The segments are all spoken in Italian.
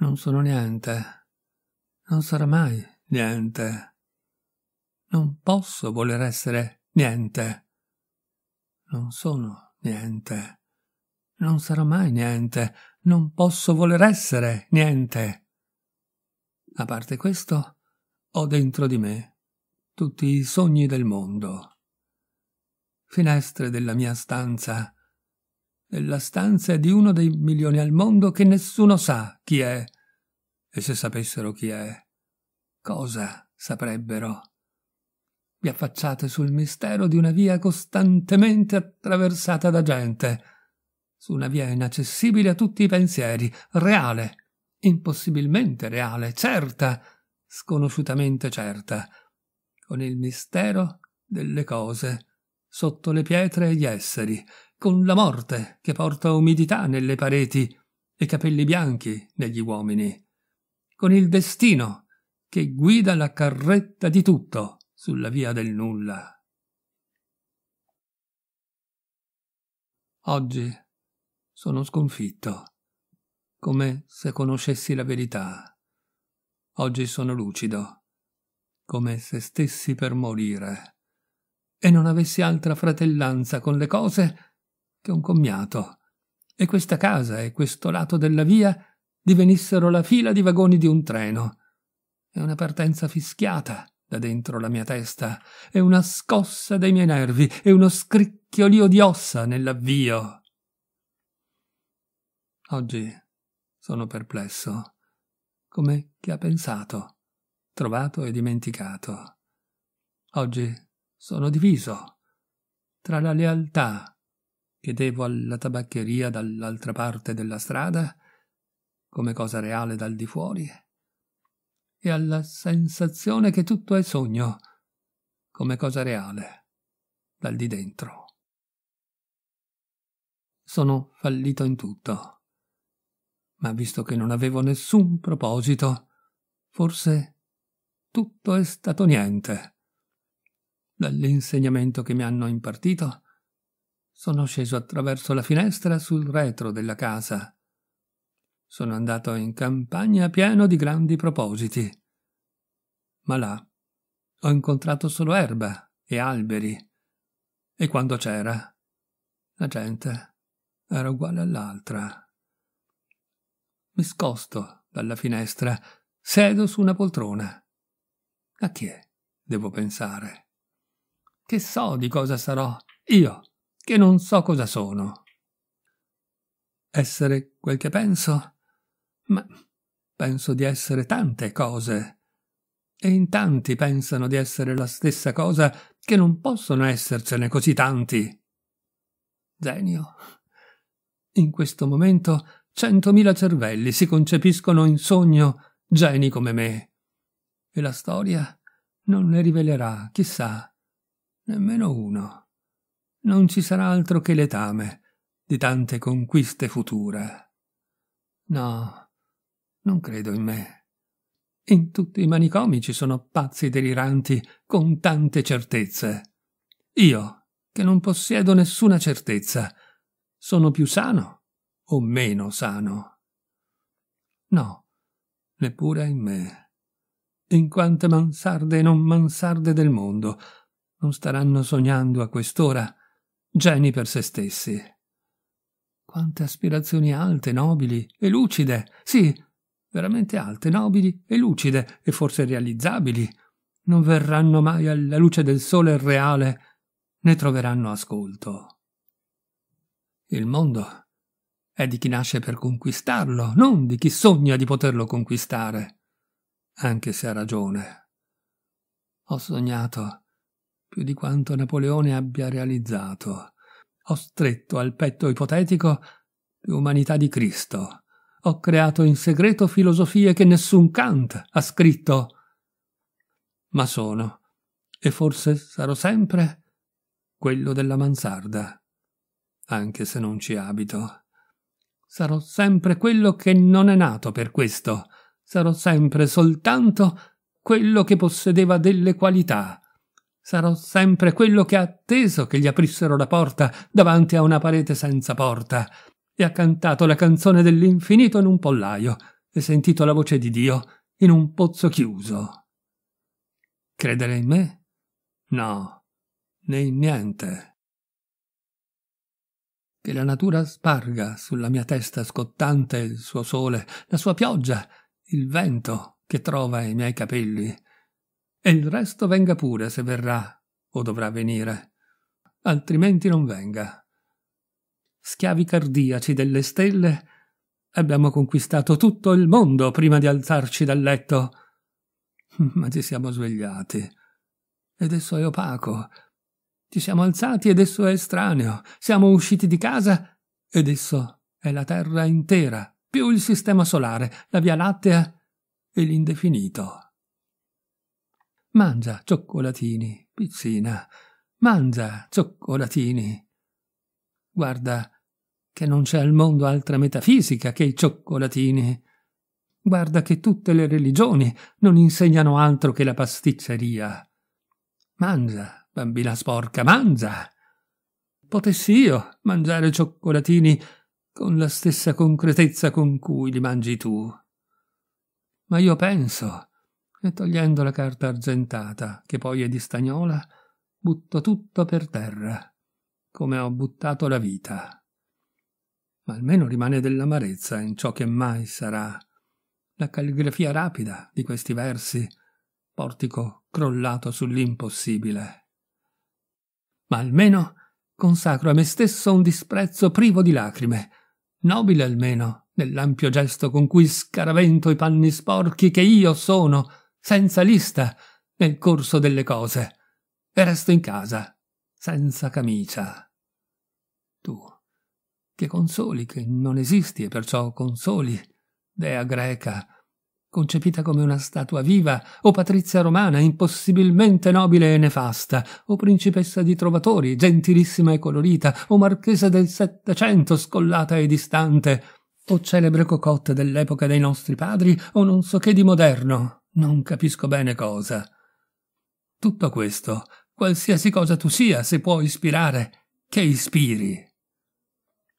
Non sono niente. Non sarà mai niente. Non posso voler essere niente. Non sono niente. Non sarà mai niente. Non posso voler essere niente. A parte questo, ho dentro di me tutti i sogni del mondo. Finestre della mia stanza nella stanza di uno dei milioni al mondo che nessuno sa chi è. E se sapessero chi è, cosa saprebbero? Vi affacciate sul mistero di una via costantemente attraversata da gente, su una via inaccessibile a tutti i pensieri, reale, impossibilmente reale, certa, sconosciutamente certa, con il mistero delle cose, sotto le pietre e gli esseri, con la morte che porta umidità nelle pareti e capelli bianchi negli uomini, con il destino che guida la carretta di tutto sulla via del nulla. Oggi sono sconfitto, come se conoscessi la verità. Oggi sono lucido, come se stessi per morire, e non avessi altra fratellanza con le cose che che un commiato, e questa casa e questo lato della via divenissero la fila di vagoni di un treno. È una partenza fischiata da dentro la mia testa, è una scossa dei miei nervi, è uno scricchiolio di ossa nell'avvio. Oggi sono perplesso, come chi ha pensato, trovato e dimenticato. Oggi sono diviso tra la lealtà che devo alla tabaccheria dall'altra parte della strada, come cosa reale dal di fuori, e alla sensazione che tutto è sogno, come cosa reale dal di dentro. Sono fallito in tutto, ma visto che non avevo nessun proposito, forse tutto è stato niente. Dall'insegnamento che mi hanno impartito, sono sceso attraverso la finestra sul retro della casa. Sono andato in campagna pieno di grandi propositi. Ma là ho incontrato solo erba e alberi. E quando c'era, la gente era uguale all'altra. Mi scosto dalla finestra, sedo su una poltrona. A chi è? Devo pensare. Che so di cosa sarò io che non so cosa sono. Essere quel che penso? Ma penso di essere tante cose. E in tanti pensano di essere la stessa cosa che non possono essercene così tanti. Genio. In questo momento centomila cervelli si concepiscono in sogno geni come me. E la storia non ne rivelerà, chissà, nemmeno uno non ci sarà altro che letame di tante conquiste future. No, non credo in me. In tutti i manicomi ci sono pazzi deliranti con tante certezze. Io, che non possiedo nessuna certezza, sono più sano o meno sano? No, neppure in me. In quante mansarde e non mansarde del mondo non staranno sognando a quest'ora geni per se stessi. Quante aspirazioni alte, nobili e lucide, sì, veramente alte, nobili e lucide, e forse realizzabili, non verranno mai alla luce del sole reale, né troveranno ascolto. Il mondo è di chi nasce per conquistarlo, non di chi sogna di poterlo conquistare, anche se ha ragione. Ho sognato più di quanto Napoleone abbia realizzato. Ho stretto al petto ipotetico l'umanità di Cristo. Ho creato in segreto filosofie che nessun Kant ha scritto. Ma sono, e forse sarò sempre, quello della mansarda, anche se non ci abito. Sarò sempre quello che non è nato per questo. Sarò sempre soltanto quello che possedeva delle qualità Sarò sempre quello che ha atteso che gli aprissero la porta davanti a una parete senza porta. E ha cantato la canzone dell'infinito in un pollaio e sentito la voce di Dio in un pozzo chiuso. Credere in me? No, né in niente che la natura sparga sulla mia testa scottante il suo sole, la sua pioggia, il vento che trova i miei capelli, e il resto venga pure se verrà o dovrà venire, altrimenti non venga. Schiavi cardiaci delle stelle, abbiamo conquistato tutto il mondo prima di alzarci dal letto. Ma ci siamo svegliati. Ed esso è opaco. Ci siamo alzati ed esso è estraneo. Siamo usciti di casa ed esso è la Terra intera, più il sistema solare, la Via Lattea e l'indefinito. Mangia cioccolatini, pizzina, mangia cioccolatini. Guarda che non c'è al mondo altra metafisica che i cioccolatini. Guarda che tutte le religioni non insegnano altro che la pasticceria. Mangia, bambina sporca, mangia. Potessi io mangiare cioccolatini con la stessa concretezza con cui li mangi tu. Ma io penso e togliendo la carta argentata, che poi è di stagnola, butto tutto per terra, come ho buttato la vita. Ma almeno rimane dell'amarezza in ciò che mai sarà. La calligrafia rapida di questi versi, portico crollato sull'impossibile. Ma almeno consacro a me stesso un disprezzo privo di lacrime, nobile almeno nell'ampio gesto con cui scaravento i panni sporchi che io sono senza lista, nel corso delle cose, e resto in casa, senza camicia. Tu, che consoli che non esisti e perciò consoli, dea greca, concepita come una statua viva, o patrizia romana, impossibilmente nobile e nefasta, o principessa di trovatori, gentilissima e colorita, o marchesa del Settecento, scollata e distante, o celebre cocotte dell'epoca dei nostri padri, o non so che di moderno, non capisco bene cosa. Tutto questo, qualsiasi cosa tu sia, se può ispirare, che ispiri.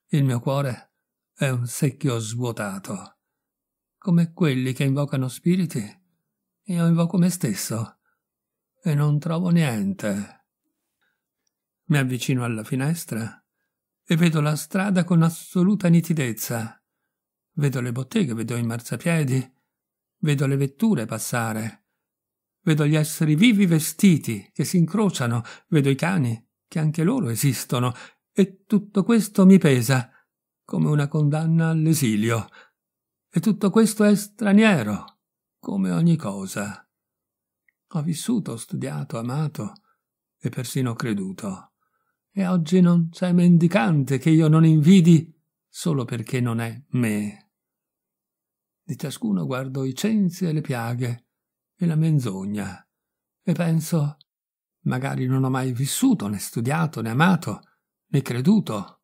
Il mio cuore è un secchio svuotato. Come quelli che invocano spiriti, io invoco me stesso e non trovo niente. Mi avvicino alla finestra e vedo la strada con assoluta nitidezza. Vedo le botteghe, vedo i marciapiedi, Vedo le vetture passare. Vedo gli esseri vivi vestiti che si incrociano, vedo i cani, che anche loro esistono, e tutto questo mi pesa, come una condanna all'esilio. E tutto questo è straniero, come ogni cosa. Ho vissuto, studiato, amato e persino creduto. E oggi non c'è mendicante che io non invidi solo perché non è me di ciascuno guardo i censi e le piaghe e la menzogna e penso magari non ho mai vissuto né studiato né amato né creduto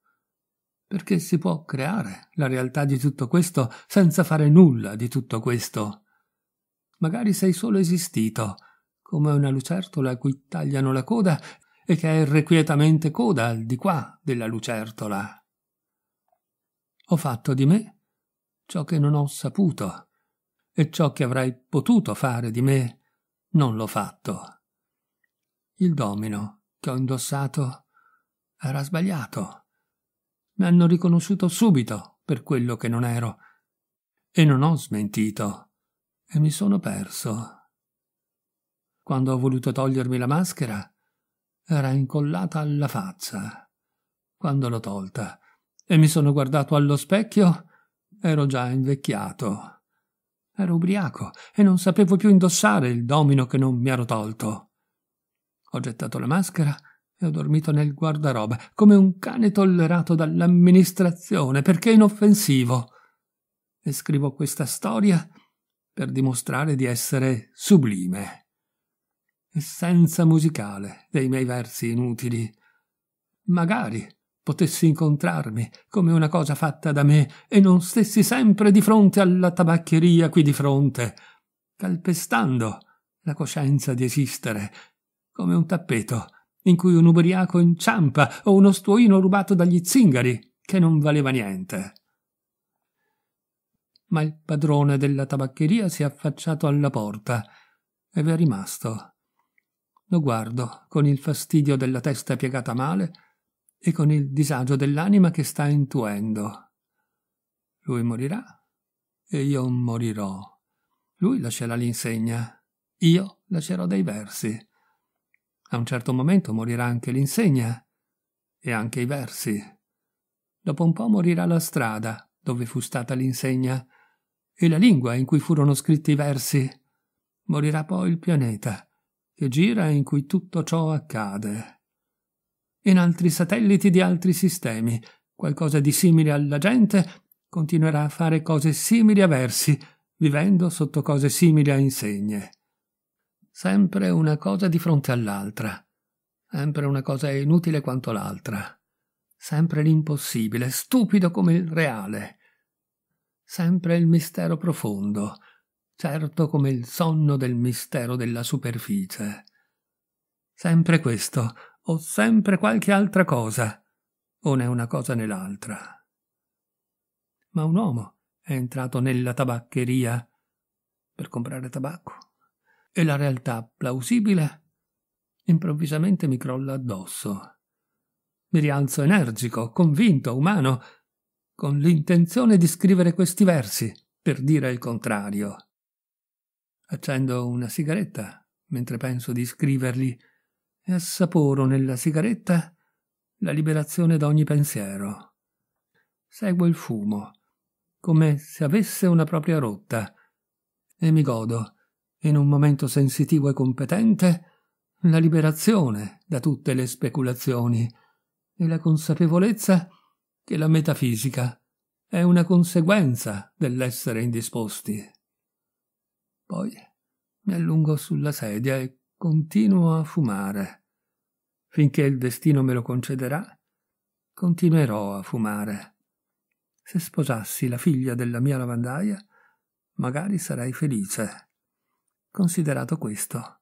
perché si può creare la realtà di tutto questo senza fare nulla di tutto questo magari sei solo esistito come una lucertola a cui tagliano la coda e che è irrequietamente coda al di qua della lucertola ho fatto di me ciò che non ho saputo e ciò che avrei potuto fare di me non l'ho fatto. Il domino che ho indossato era sbagliato. Mi hanno riconosciuto subito per quello che non ero e non ho smentito e mi sono perso. Quando ho voluto togliermi la maschera era incollata alla faccia. Quando l'ho tolta e mi sono guardato allo specchio, Ero già invecchiato. Ero ubriaco e non sapevo più indossare il domino che non mi ero tolto. Ho gettato la maschera e ho dormito nel guardaroba come un cane tollerato dall'amministrazione perché inoffensivo. E scrivo questa storia per dimostrare di essere sublime. Essenza musicale dei miei versi inutili. Magari potessi incontrarmi come una cosa fatta da me e non stessi sempre di fronte alla tabaccheria qui di fronte, calpestando la coscienza di esistere, come un tappeto in cui un ubriaco inciampa o uno stuoino rubato dagli zingari che non valeva niente. Ma il padrone della tabaccheria si è affacciato alla porta e vi è rimasto. Lo guardo con il fastidio della testa piegata male e con il disagio dell'anima che sta intuendo. Lui morirà e io morirò. Lui lascerà l'insegna, io lascerò dei versi. A un certo momento morirà anche l'insegna e anche i versi. Dopo un po' morirà la strada dove fu stata l'insegna e la lingua in cui furono scritti i versi. Morirà poi il pianeta che gira e in cui tutto ciò accade in altri satelliti di altri sistemi. Qualcosa di simile alla gente continuerà a fare cose simili a versi, vivendo sotto cose simili a insegne. Sempre una cosa di fronte all'altra. Sempre una cosa inutile quanto l'altra. Sempre l'impossibile, stupido come il reale. Sempre il mistero profondo, certo come il sonno del mistero della superficie. Sempre questo, o sempre qualche altra cosa, o né una cosa né l'altra. Ma un uomo è entrato nella tabaccheria per comprare tabacco e la realtà plausibile improvvisamente mi crolla addosso. Mi rialzo energico, convinto, umano, con l'intenzione di scrivere questi versi per dire il contrario. Accendo una sigaretta mentre penso di scriverli e assaporo nella sigaretta la liberazione da ogni pensiero. Seguo il fumo, come se avesse una propria rotta, e mi godo, in un momento sensitivo e competente, la liberazione da tutte le speculazioni e la consapevolezza che la metafisica è una conseguenza dell'essere indisposti. Poi mi allungo sulla sedia e continuo a fumare. Finché il destino me lo concederà, continuerò a fumare. Se sposassi la figlia della mia lavandaia, magari sarei felice. Considerato questo,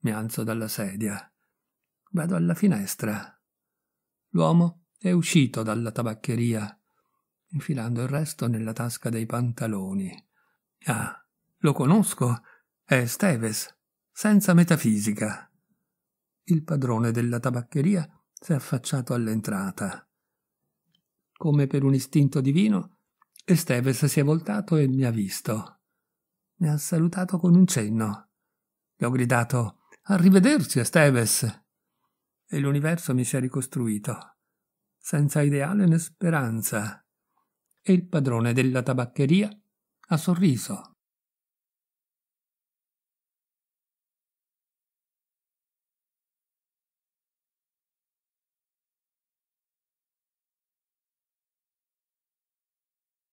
mi alzo dalla sedia. Vado alla finestra. L'uomo è uscito dalla tabaccheria, infilando il resto nella tasca dei pantaloni. Ah, lo conosco, è Steves senza metafisica. Il padrone della tabaccheria si è affacciato all'entrata. Come per un istinto divino, Esteves si è voltato e mi ha visto. Mi ha salutato con un cenno. Gli ho gridato Arrivederci, Esteves! E l'universo mi si è ricostruito, senza ideale né speranza. E il padrone della tabaccheria ha sorriso.